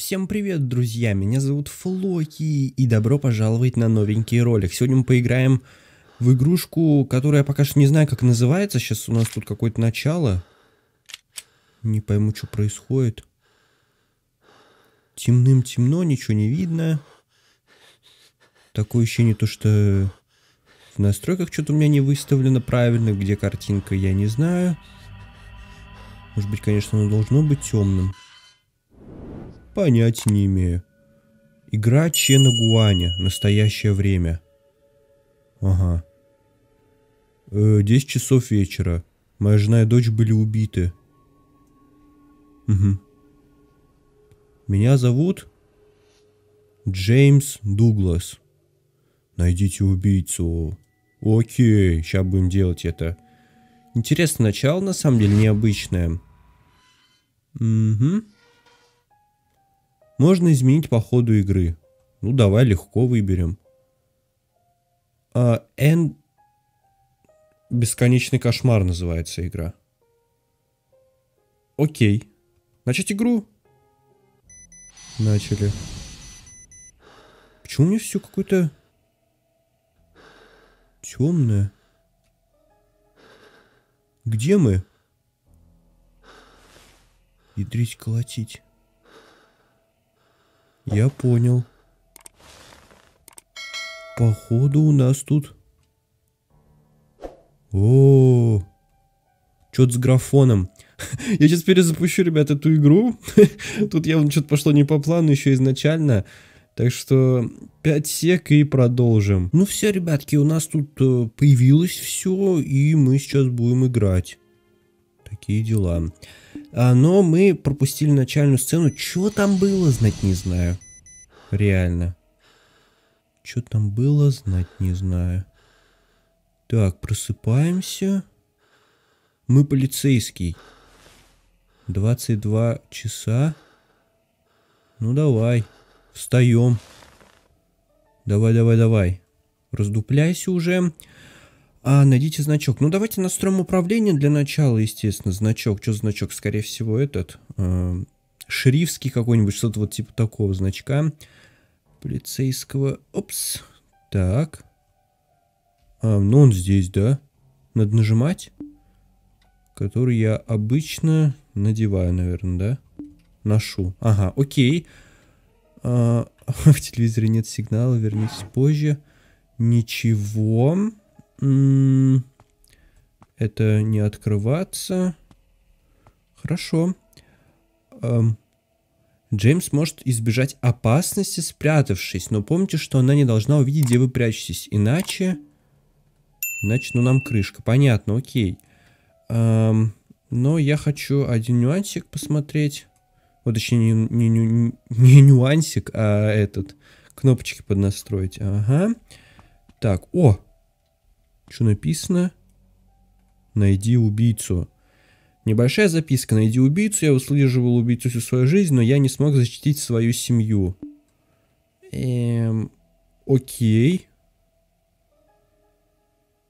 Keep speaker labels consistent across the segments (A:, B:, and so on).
A: Всем привет, друзья! Меня зовут Флоки, и добро пожаловать на новенький ролик. Сегодня мы поиграем в игрушку, которая пока что не знаю, как называется. Сейчас у нас тут какое-то начало. Не пойму, что происходит. Темным темно, ничего не видно. Такое ощущение, то что в настройках что-то у меня не выставлено правильно, где картинка, я не знаю. Может быть, конечно, оно должно быть темным. Понять не имею. Игра Чена Гуаня. Настоящее время. Ага. Э, десять часов вечера. Моя жена и дочь были убиты. Угу. Меня зовут Джеймс Дуглас. Найдите убийцу. Окей, сейчас будем делать это. Интересное начало, на самом деле, необычное. Угу. Можно изменить по ходу игры. Ну давай легко выберем. А, N... Бесконечный кошмар называется игра. Окей. Начать игру? Начали. Почему у меня все какое-то темное? Где мы? Ядрить колотить. Я понял. Походу у нас тут... О, -о, -о. что-то с графоном. Я сейчас перезапущу, ребят, эту игру. Тут явно что-то пошло не по плану еще изначально. Так что 5 сек и продолжим. Ну все, ребятки, у нас тут э, появилось все, и мы сейчас будем играть. Такие дела. А, но мы пропустили начальную сцену. Что там было, знать не знаю. Реально. Что там было, знать не знаю. Так, просыпаемся. Мы полицейский. 22 часа. Ну давай, встаем. Давай, давай, давай. Раздупляйся уже. А, найдите значок. Ну, давайте настроим управление для начала, естественно. Значок. Что значок? Скорее всего, этот. Э, шерифский какой-нибудь. Что-то вот типа такого значка. Полицейского. Опс. Так. А, ну, он здесь, да? Надо нажимать. Который я обычно надеваю, наверное, да? Ношу. Ага, окей. А, в телевизоре нет сигнала. Вернитесь позже. Ничего. Ничего. Это не открываться. Хорошо. Эм, Джеймс может избежать опасности, спрятавшись. Но помните, что она не должна увидеть, где вы прячетесь. Иначе... Иначе, ну, нам крышка. Понятно, окей. Эм, но я хочу один нюансик посмотреть. Вот, точнее, не, не, не, не нюансик, а этот. Кнопочки поднастроить. Ага. Так, о, что написано? Найди убийцу. Небольшая записка. Найди убийцу. Я выслеживал убийцу всю свою жизнь, но я не смог защитить свою семью. Эм, окей.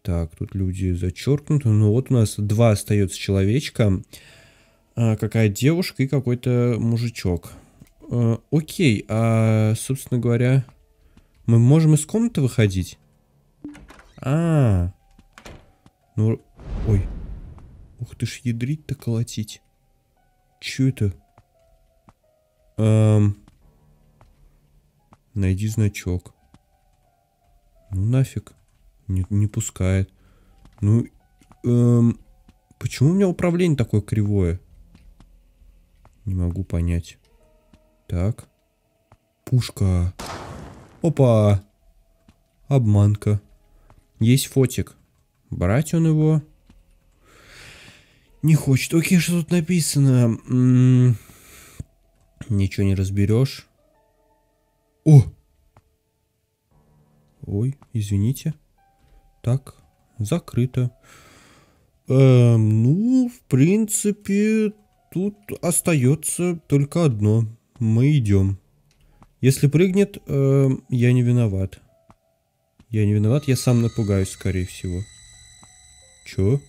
A: Так, тут люди зачеркнуты. Ну вот у нас два остается человечка. А, какая девушка и какой-то мужичок. А, окей, а, собственно говоря, мы можем из комнаты выходить? А, -а, а, ну, ой. Ух ты ж, ядрить-то колотить. Чё это? Эм... Найди значок. Ну нафиг. Не, не пускает. Ну, эм... Почему у меня управление такое кривое? Не могу понять. Так. Пушка. Опа. Обманка. Есть фотик. Брать он его не хочет. Окей, что тут написано? М м-м-м. -м ничего не разберешь. О! Ой, извините. Так, закрыто. Эм, ну, в принципе, тут остается только одно. Мы идем. Если прыгнет, эм, я не виноват. Я не виноват, я сам напугаюсь, скорее всего. Чё?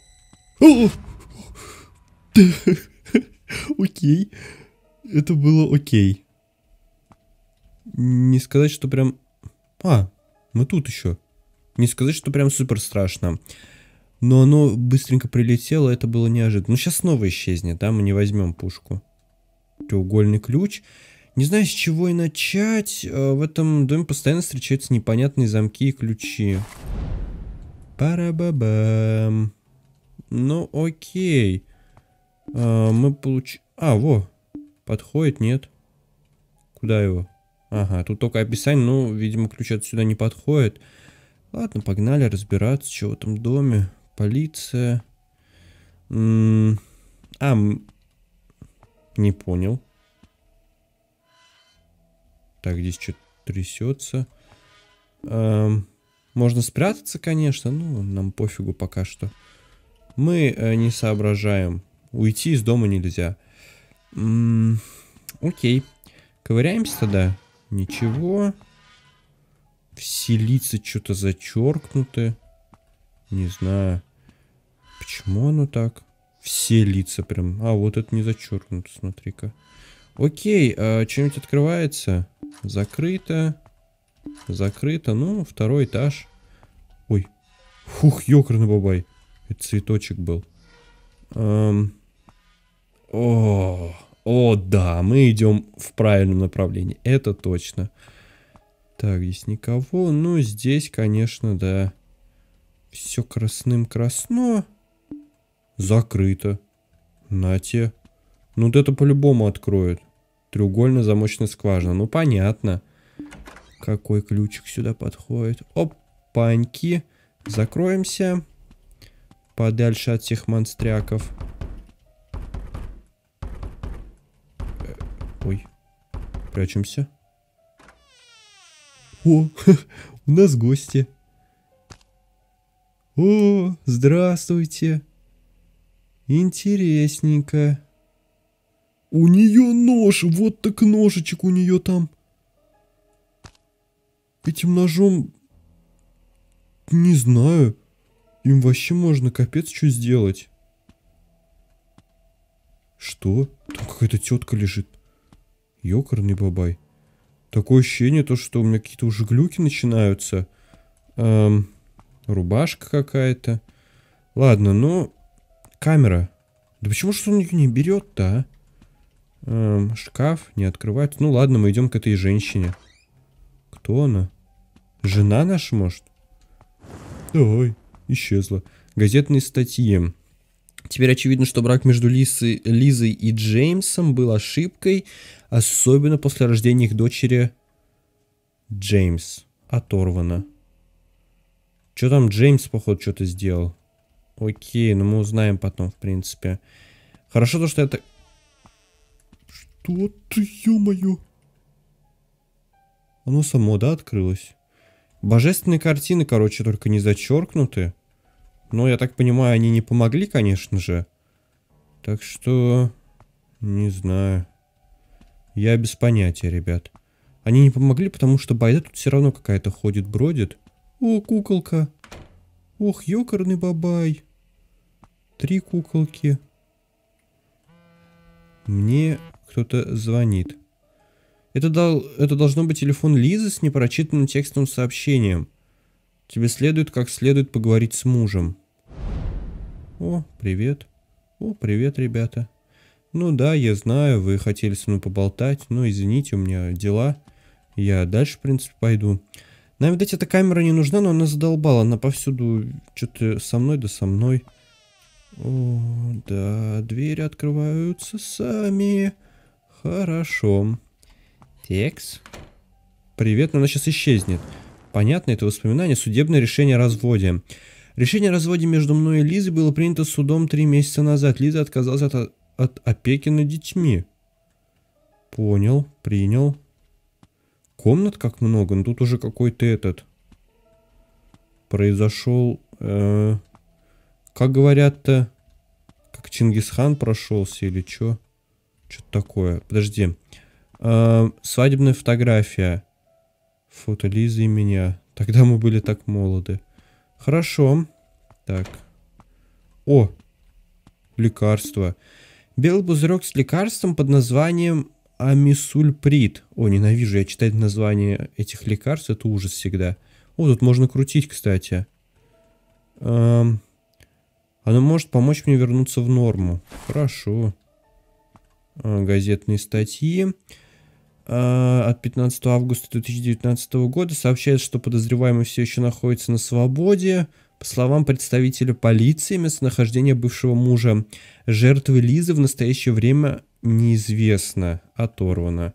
A: Окей. Это было окей. Не сказать, что прям... А, мы тут еще. Не сказать, что прям супер страшно. Но оно быстренько прилетело, это было неожиданно. Ну, сейчас снова исчезнет, да? Мы не возьмем пушку. Треугольный ключ. Не знаю, с чего и начать. Э, в этом доме постоянно встречаются непонятные замки и ключи. Парабабам. Ну, окей. А, мы получ... А, во. Подходит, нет? Куда его? Ага, тут только описание, ну, видимо, ключ отсюда не подходит. Ладно, погнали разбираться, что в этом доме. Полиция. М -м а, не понял. Так, здесь что-то трясется. Эм, можно спрятаться, конечно, но нам пофигу пока что. Мы э, не соображаем. Уйти из дома нельзя. М -м окей. Ковыряемся тогда. Ничего. Все лица что-то зачеркнуты. Не знаю. Почему оно так? Все лица прям. А, вот это не зачеркнуто, смотри-ка. Окей, а, э, что-нибудь открывается? Закрыто. Закрыто. Ну, второй этаж. Ой. Фух, ёкарный бабай. Это цветочек был. Эм... О, о, да, мы идем в правильном направлении. Это точно. Так, здесь никого. Ну, здесь, конечно, да. Все красным красно. Закрыто. На те. Ну, вот это по-любому откроет. Треугольно-замочная скважина. Ну, понятно. Какой ключик сюда подходит. Опаньки. Закроемся. Подальше от всех монстряков. Э, ой. Прячемся. О, у нас гости. О, здравствуйте. Интересненько. У нее нож, вот так ножичек у нее там. Этим ножом... Не знаю. Им вообще можно капец что сделать. Что? Там какая-то тетка лежит. Ёкарный бабай. Такое ощущение, то, что у меня какие-то уже глюки начинаются. Эм, рубашка какая-то. Ладно, ну... Камера. Да почему же он ее не берет-то, а? Эм, шкаф не открывать. Ну ладно, мы идем к этой женщине. Кто она? Жена наша, может? Ой, исчезла. Газетные статьи. Теперь очевидно, что брак между Лизой, Лизой и Джеймсом был ошибкой, особенно после рождения их дочери Джеймс. Оторвано. Что там Джеймс, походу, что-то сделал? Окей, но ну мы узнаем потом, в принципе. Хорошо то, что это... Что ты, ё-моё? Оно само, да, открылось? Божественные картины, короче, только не зачеркнуты. Но, я так понимаю, они не помогли, конечно же. Так что... Не знаю. Я без понятия, ребят. Они не помогли, потому что байда тут все равно какая-то ходит, бродит. О, куколка. Ох, ёкарный бабай. Три куколки. Мне кто-то звонит. Это, дал, это должно быть телефон Лизы с непрочитанным текстовым сообщением. Тебе следует как следует поговорить с мужем. О, привет. О, привет, ребята. Ну да, я знаю, вы хотели со мной поболтать, но извините, у меня дела. Я дальше, в принципе, пойду. Нам, видать, эта камера не нужна, но она задолбала. Она повсюду что-то со мной да со мной. О, да, двери открываются сами. Хорошо. Текс. Привет, но она сейчас исчезнет. Понятно, это воспоминание. Судебное решение о разводе. Решение о разводе между мной и Лизой было принято судом три месяца назад. Лиза отказалась от, от опеки над детьми. Понял, принял. Комнат как много, но тут уже какой-то этот. Произошел... Э, как говорят-то... Как Чингисхан прошелся или чё? Что-то такое. Подожди. Э, свадебная фотография. Фото Лизы и меня. Тогда мы были так молоды. Хорошо. Так. О! Лекарство. Белый пузырек с лекарством под названием амисульприд. О, ненавижу я читать название этих лекарств. Это ужас всегда. О, тут можно крутить, кстати. Эм, оно может помочь мне вернуться в норму. Хорошо. Э, газетные статьи э, от 15 августа 2019 года сообщает, что подозреваемый все еще находится на свободе. По словам представителя полиции, местонахождение бывшего мужа жертвы Лизы в настоящее время неизвестно, оторвано.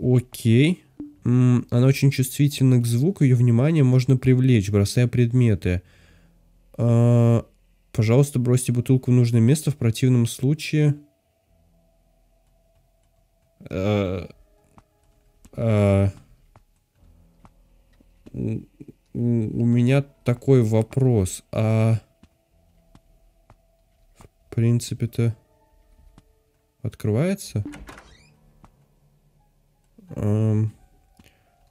A: Окей. Она очень чувствительна к звуку, ее внимание можно привлечь, бросая предметы. Э, пожалуйста, бросьте бутылку в нужное место, в противном случае у меня такой вопрос. А в принципе-то открывается? Эм,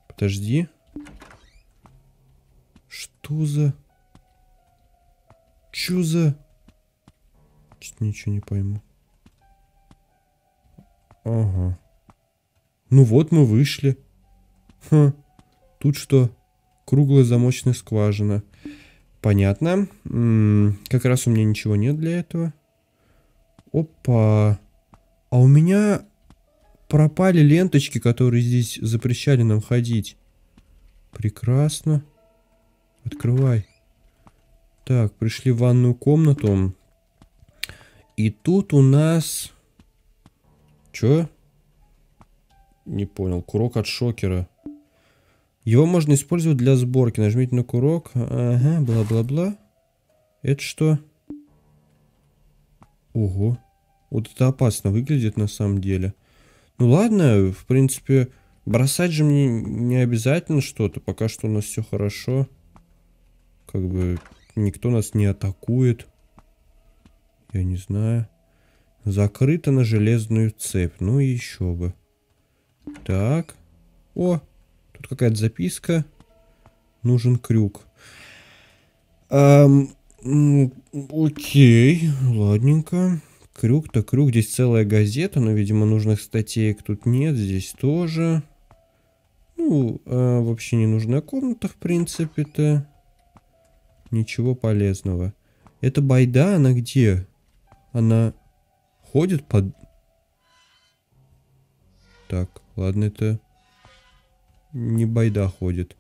A: подожди. Что за... Чё за... Чуть ничего не пойму. Ага. Ну вот мы вышли. Хм. Тут что? Круглая замочная скважина. Понятно. М -м, как раз у меня ничего нет для этого. Опа. А у меня пропали ленточки, которые здесь запрещали нам ходить. Прекрасно. Открывай. Так, пришли в ванную комнату. И тут у нас Чё? Не понял. Курок от шокера. Его можно использовать для сборки. Нажмите на курок. Ага, бла-бла-бла. Это что? Ого. Вот это опасно выглядит на самом деле. Ну ладно, в принципе, бросать же мне не обязательно что-то. Пока что у нас все хорошо. Как бы никто нас не атакует. Я не знаю. Закрыто на железную цепь. Ну еще бы. Так. О, тут какая-то записка. Нужен крюк. Эм, окей, ладненько. Крюк-то крюк. Здесь целая газета, но, видимо, нужных статеек тут нет. Здесь тоже. Ну, э, вообще не нужная комната, в принципе-то. Ничего полезного. Это байда, она где? Она ходит под... Так, ладно, это не байда ходит.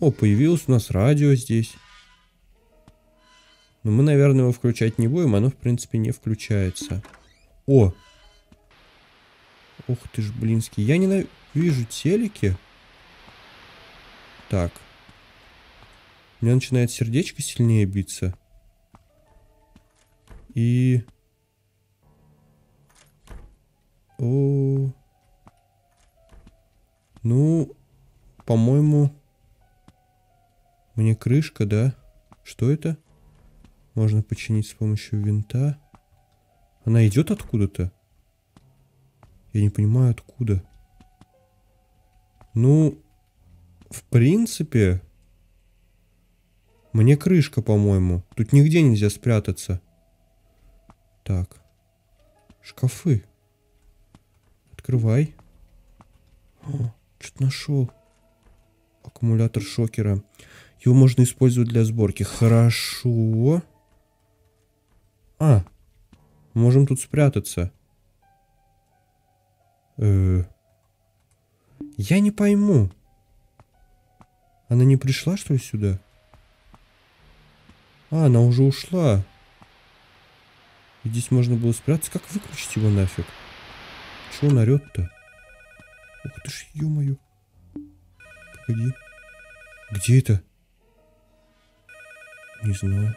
A: О, появилось у нас радио здесь. Но мы, наверное, его включать не будем. Оно, в принципе, не включается. О! Ух ты ж, блинский. Я ненавижу телеки. Так. У меня начинает сердечко сильнее биться. И... О, Ну, по-моему, мне крышка, да? Что это? Можно починить с помощью винта. Она идет откуда-то? Я не понимаю, откуда. Ну, в принципе, мне крышка, по-моему. Тут нигде нельзя спрятаться. Так. Шкафы. Открывай. Что-то нашел. Аккумулятор шокера. Его можно использовать для сборки. Хорошо. А, можем тут спрятаться. Э -э я не пойму. Она не пришла, что ли, сюда? А, она уже ушла. И здесь можно было спрятаться. Как выключить его нафиг? Что нарет-то? Ух ты ж, ё-моё. Погоди. Где это? Не знаю.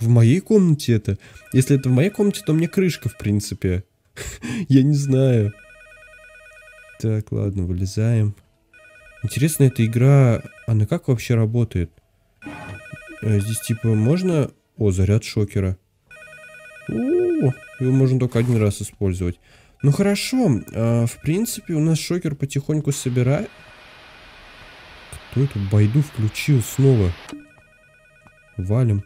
A: В моей комнате это? Если это в моей комнате, то мне крышка, в принципе. Я не знаю. Так, ладно, вылезаем. Интересно, эта игра, она как вообще работает? Э, здесь типа можно... О, заряд шокера. его можно только один раз использовать. Ну хорошо, э, в принципе, у нас шокер потихоньку собирает. Кто эту байду включил снова? Валим.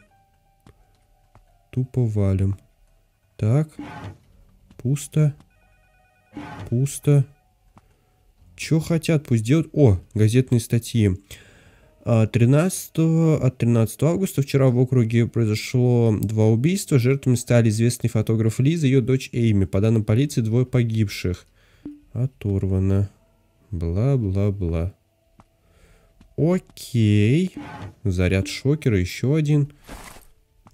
A: Тупо валим. Так. Пусто. Пусто. Чё хотят? Пусть делают... О, газетные статьи. 13, от 13 августа вчера в округе произошло два убийства. Жертвами стали известный фотограф Лиза и ее дочь Эйми. По данным полиции, двое погибших. Оторвано. Бла-бла-бла. Окей. Заряд шокера, еще один.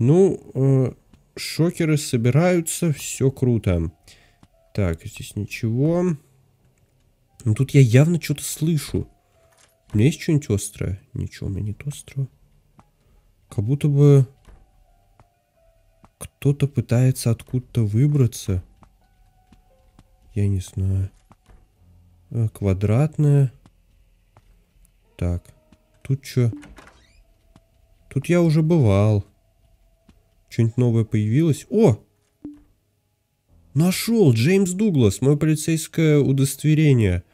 A: Ну, э, шокеры собираются, все круто. Так, здесь ничего. Ну, тут я явно что-то слышу. У меня есть что-нибудь острое? Ничего у меня нет острого. Как будто бы кто-то пытается откуда-то выбраться. Я не знаю. А, э, квадратная. Так. Тут что? Тут я уже бывал. Что-нибудь новое появилось? О! Нашел! Джеймс Дуглас, мое полицейское удостоверение.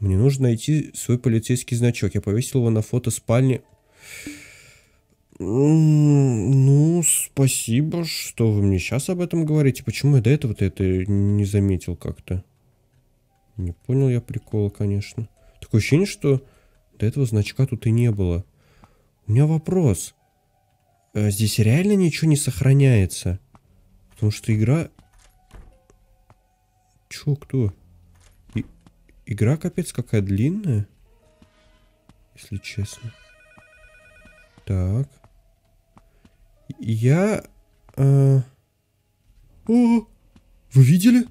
A: Мне нужно найти свой полицейский значок. Я повесил его на фото спальни. Ну, спасибо, что вы мне сейчас об этом говорите. Почему я до этого-то это не заметил как-то? Не понял я прикола, конечно. Такое ощущение, что до этого значка тут и не было. У меня вопрос. А здесь реально ничего не сохраняется? Потому что игра... Чё, кто? Игра капец какая длинная. Если честно. Так. Я... Э... О! Вы видели?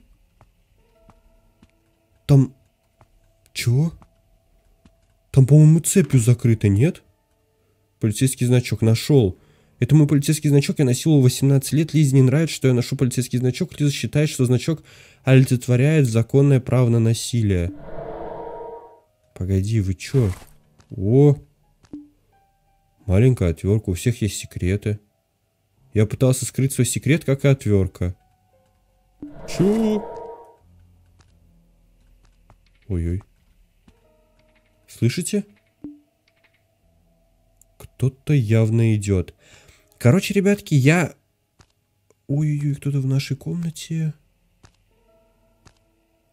A: Там... Чего? Там, по-моему, цепью закрыто, нет? Полицейский значок нашел. Это мой полицейский значок, я носил его 18 лет. Лизе не нравится, что я ношу полицейский значок. Лиза считает, что значок олицетворяет законное право на насилие. Погоди, вы чё? О! Маленькая отверка, у всех есть секреты. Я пытался скрыть свой секрет, как и отверка. Чё? Ой-ой. Слышите? Кто-то явно идет. Короче, ребятки, я... Ой-ой-ой, кто-то в нашей комнате.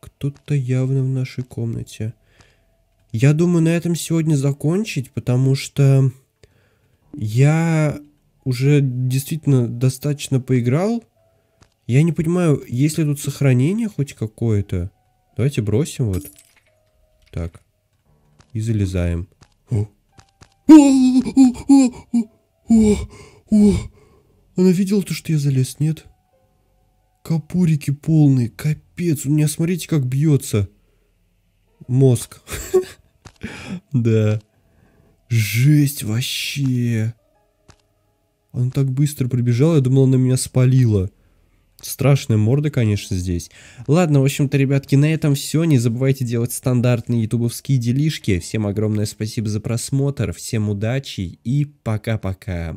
A: Кто-то явно в нашей комнате. Я думаю на этом сегодня закончить, потому что я уже действительно достаточно поиграл. Я не понимаю, есть ли тут сохранение хоть какое-то? Давайте бросим вот. Так. И залезаем. О! О! О! О! О! О! О, она видела то, что я залез, нет? Капурики полные, капец, у меня смотрите, как бьется. Мозг. Да. Жесть вообще. Он так быстро пробежал, я думал, она меня спалила. Страшная морда, конечно, здесь. Ладно, в общем-то, ребятки, на этом все. Не забывайте делать стандартные ютубовские делишки. Всем огромное спасибо за просмотр, всем удачи и пока-пока.